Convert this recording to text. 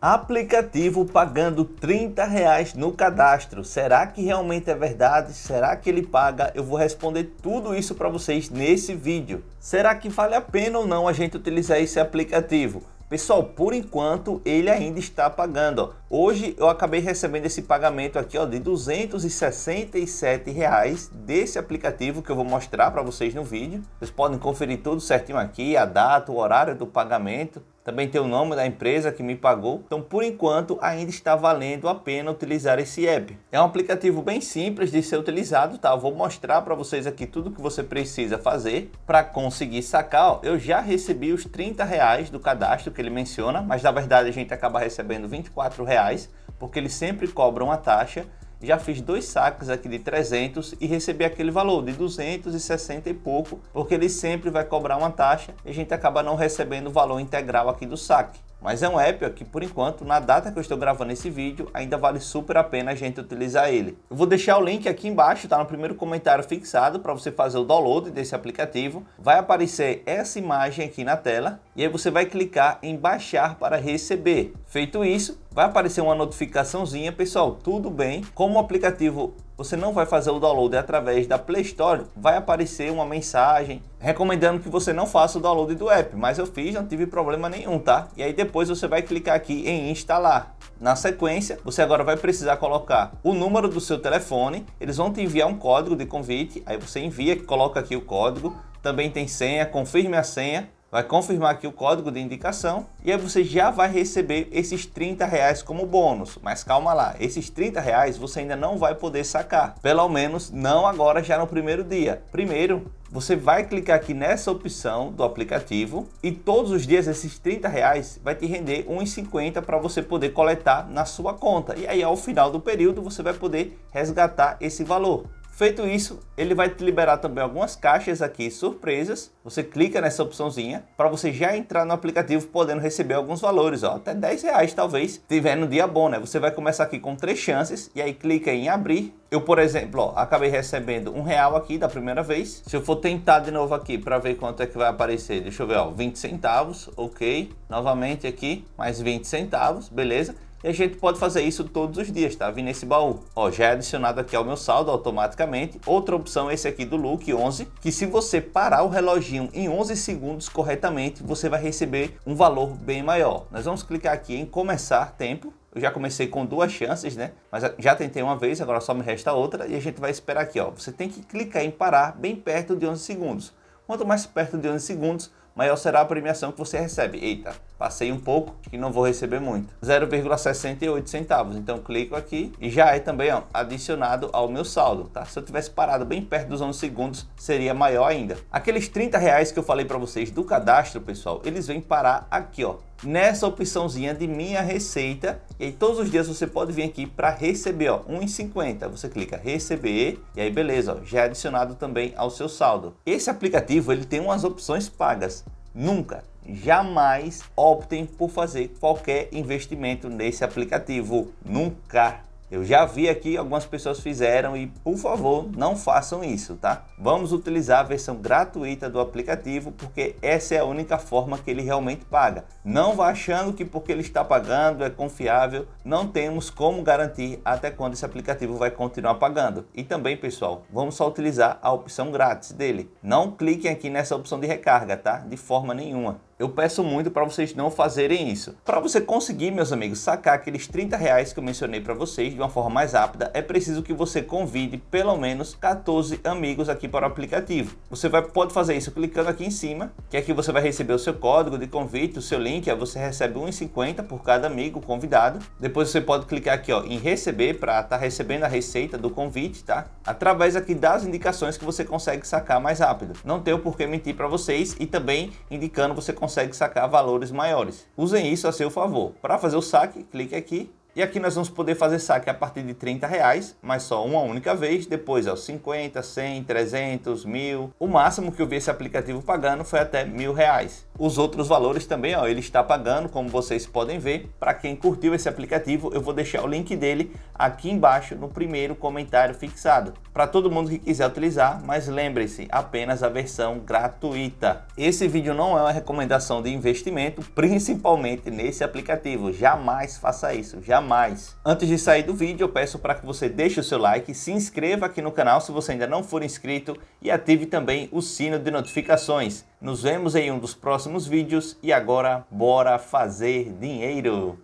Aplicativo pagando 30 reais no cadastro. Será que realmente é verdade? Será que ele paga? Eu vou responder tudo isso para vocês nesse vídeo. Será que vale a pena ou não a gente utilizar esse aplicativo? Pessoal, por enquanto ele ainda está pagando. Hoje eu acabei recebendo esse pagamento aqui ó, de 267 reais desse aplicativo que eu vou mostrar para vocês no vídeo. Vocês podem conferir tudo certinho aqui, a data, o horário do pagamento também tem o nome da empresa que me pagou. Então, por enquanto, ainda está valendo a pena utilizar esse app. É um aplicativo bem simples de ser utilizado, tá? Eu vou mostrar para vocês aqui tudo que você precisa fazer para conseguir sacar. Ó, eu já recebi os 30 reais do cadastro que ele menciona, mas na verdade a gente acaba recebendo 24 reais, porque eles sempre cobram uma taxa já fiz dois saques aqui de 300 e recebi aquele valor de 260 e pouco, porque ele sempre vai cobrar uma taxa e a gente acaba não recebendo o valor integral aqui do saque. Mas é um app que, por enquanto, na data que eu estou gravando esse vídeo, ainda vale super a pena a gente utilizar ele. Eu vou deixar o link aqui embaixo, está no primeiro comentário fixado, para você fazer o download desse aplicativo. Vai aparecer essa imagem aqui na tela, e aí você vai clicar em baixar para receber. Feito isso, vai aparecer uma notificaçãozinha, pessoal, tudo bem? Como o aplicativo você não vai fazer o download através da Play Store, vai aparecer uma mensagem recomendando que você não faça o download do app, mas eu fiz, não tive problema nenhum, tá? E aí depois você vai clicar aqui em instalar. Na sequência, você agora vai precisar colocar o número do seu telefone, eles vão te enviar um código de convite, aí você envia, coloca aqui o código, também tem senha, confirme a senha vai confirmar aqui o código de indicação e aí você já vai receber esses 30 reais como bônus. Mas calma lá, esses 30 reais você ainda não vai poder sacar, pelo menos não agora já no primeiro dia. Primeiro, você vai clicar aqui nessa opção do aplicativo e todos os dias esses 30 reais vai te render 1,50 para você poder coletar na sua conta. E aí ao final do período você vai poder resgatar esse valor. Feito isso, ele vai te liberar também algumas caixas aqui surpresas. Você clica nessa opçãozinha para você já entrar no aplicativo podendo receber alguns valores, ó, até 10 reais talvez, tiver no dia bom, né? Você vai começar aqui com três chances e aí clica em abrir. Eu, por exemplo, ó, acabei recebendo um real aqui da primeira vez. Se eu for tentar de novo aqui para ver quanto é que vai aparecer, deixa eu ver, ó, 20 centavos, ok. Novamente aqui, mais 20 centavos, beleza. E a gente pode fazer isso todos os dias, tá? Vim nesse baú. Ó, já é adicionado aqui ao meu saldo automaticamente. Outra opção é esse aqui do Look 11, que se você parar o reloginho em 11 segundos corretamente, você vai receber um valor bem maior. Nós vamos clicar aqui em começar tempo. Eu já comecei com duas chances, né? Mas já tentei uma vez, agora só me resta outra. E a gente vai esperar aqui, ó. Você tem que clicar em parar bem perto de 11 segundos. Quanto mais perto de 11 segundos, maior será a premiação que você recebe. Eita, passei um pouco e não vou receber muito. 0,68 centavos. Então clico aqui e já é também ó, adicionado ao meu saldo, tá? Se eu tivesse parado bem perto dos 11 segundos, seria maior ainda. Aqueles 30 reais que eu falei para vocês do cadastro, pessoal, eles vêm parar aqui, ó, nessa opçãozinha de minha receita e aí todos os dias você pode vir aqui para receber ó 1,50 você clica receber e aí beleza ó, já é adicionado também ao seu saldo esse aplicativo ele tem umas opções pagas nunca jamais optem por fazer qualquer investimento nesse aplicativo. Nunca. Eu já vi aqui algumas pessoas fizeram e por favor não façam isso, tá? Vamos utilizar a versão gratuita do aplicativo porque essa é a única forma que ele realmente paga. Não vá achando que porque ele está pagando é confiável, não temos como garantir até quando esse aplicativo vai continuar pagando. E também, pessoal, vamos só utilizar a opção grátis dele. Não cliquem aqui nessa opção de recarga, tá? De forma nenhuma. Eu peço muito para vocês não fazerem isso. Para você conseguir, meus amigos, sacar aqueles 30 reais que eu mencionei para vocês de uma forma mais rápida, é preciso que você convide pelo menos 14 amigos aqui para o aplicativo. Você vai, pode fazer isso clicando aqui em cima, que aqui você vai receber o seu código de convite, o seu link, aí você recebe 1,50 por cada amigo convidado. Depois você pode clicar aqui ó, em receber para estar tá recebendo a receita do convite, tá? Através aqui das indicações que você consegue sacar mais rápido. Não tenho por que mentir para vocês e também indicando você consegue consegue sacar valores maiores. Usem isso a seu favor. Para fazer o saque, clique aqui. E aqui nós vamos poder fazer saque a partir de 30 reais, mas só uma única vez, depois aos 50, 100, 300, 1000. O máximo que eu vi esse aplicativo pagando foi até mil reais os outros valores também, ó, ele está pagando, como vocês podem ver. Para quem curtiu esse aplicativo, eu vou deixar o link dele aqui embaixo no primeiro comentário fixado. Para todo mundo que quiser utilizar, mas lembre-se, apenas a versão gratuita. Esse vídeo não é uma recomendação de investimento, principalmente nesse aplicativo. Jamais faça isso, jamais. Antes de sair do vídeo, eu peço para que você deixe o seu like, se inscreva aqui no canal se você ainda não for inscrito e ative também o sino de notificações. Nos vemos em um dos próximos vídeos e agora bora fazer dinheiro!